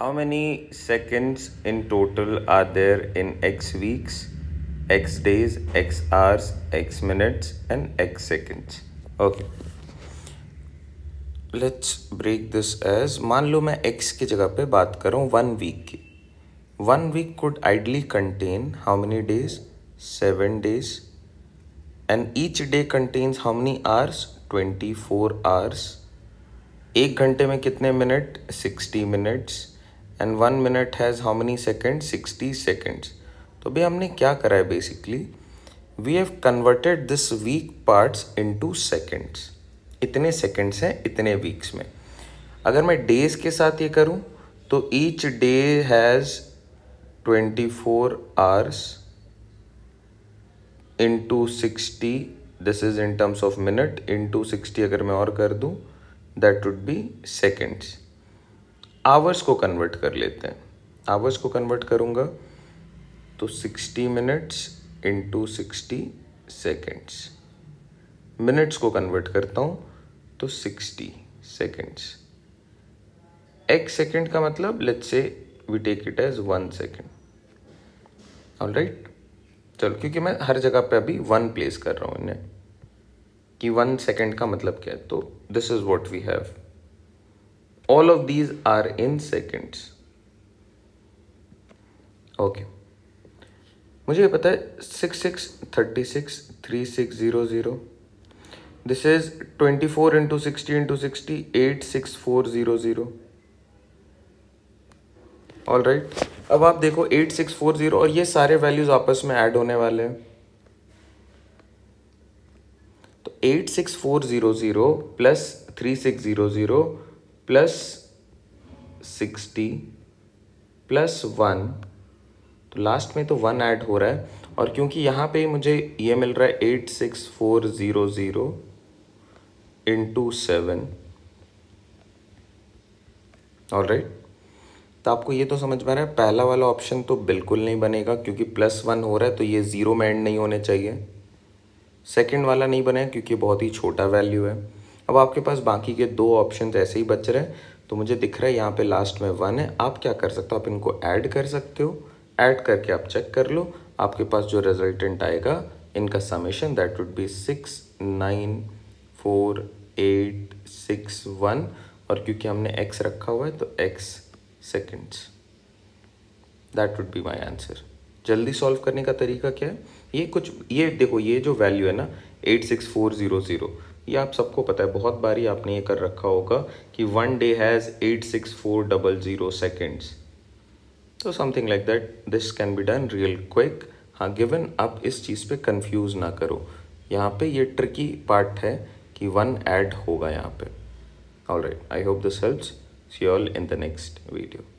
How many seconds in total are there in x weeks, x days, x hours, x minutes and x seconds? Okay. Let's break this as मान लो मैं x की जगह पर बात करूँ one week की one week could ideally contain how many days seven days and each day contains how many hours twenty four hours एक घंटे में कितने minute sixty minutes and one minute has how many second sixty seconds तो भाई हमने क्या करा है basically we have converted this week parts into seconds इतने सेकेंड्स हैं इतने वीक्स में अगर मैं डेज के साथ ये करूँ तो each day has twenty four hours into sixty this is in terms of minute to sixty अगर मैं और कर दूँ that would be seconds hours को कन्वर्ट कर लेते हैं आवर्स को कन्वर्ट करूँगा तो sixty minutes into sixty seconds minutes को कन्वर्ट करता हूँ तो सिक्सटी सेकेंड्स एक सेकेंड का मतलब let's say we take it as one second all right चलो क्योंकि मैं हर जगह पे अभी वन प्लेस कर रहा हूँ इन्हें कि वन सेकेंड का मतलब क्या है तो this is what we have all of these are in seconds okay okay. मुझे पता है six six thirty six three six zero zero this is twenty four into sixty into sixty eight six four zero zero all right अब आप देखो eight six four zero और ये सारे values आपस में ऐड होने वाले हैं तो eight six four zero zero plus three six zero zero plus sixty plus one तो लास्ट में तो वन ऐड हो रहा है और क्योंकि यहाँ पे मुझे ये मिल रहा है eight six four zero zero into seven और राइट तो आपको ये तो समझ में आ रहा है पहला वाला ऑप्शन तो बिल्कुल नहीं बनेगा क्योंकि प्लस वन हो रहा है तो ये ज़ीरो में एंड नहीं होने चाहिए सेकंड वाला नहीं बनेगा क्योंकि बहुत ही छोटा वैल्यू है अब आपके पास बाकी के दो ऑप्शन तो ऐसे ही बच रहे हैं तो मुझे दिख रहा है यहाँ पे लास्ट में वन है आप क्या कर सकते हो आप इनको ऐड कर सकते हो ऐड करके आप चेक कर लो आपके पास जो रिजल्टेंट आएगा इनका summation that would be six nine four eight six one और क्योंकि हमने एक्स रखा हुआ है तो X seconds that would be my answer जल्दी सॉल्व करने का तरीका क्या है ये कुछ ये देखो ये जो वैल्यू है ना eight six four zero zero ये आप सबको पता है बहुत बारी आपने ये कर रखा होगा कि one day has eight six four double zero seconds तो something like that this can be done real quick हाँ गिवन आप इस चीज़ पे कंफ्यूज ना करो यहाँ पे ये ट्रिकी पार्ट है कि वन ऐड होगा यहाँ पे all right I hope this helps see all in the next video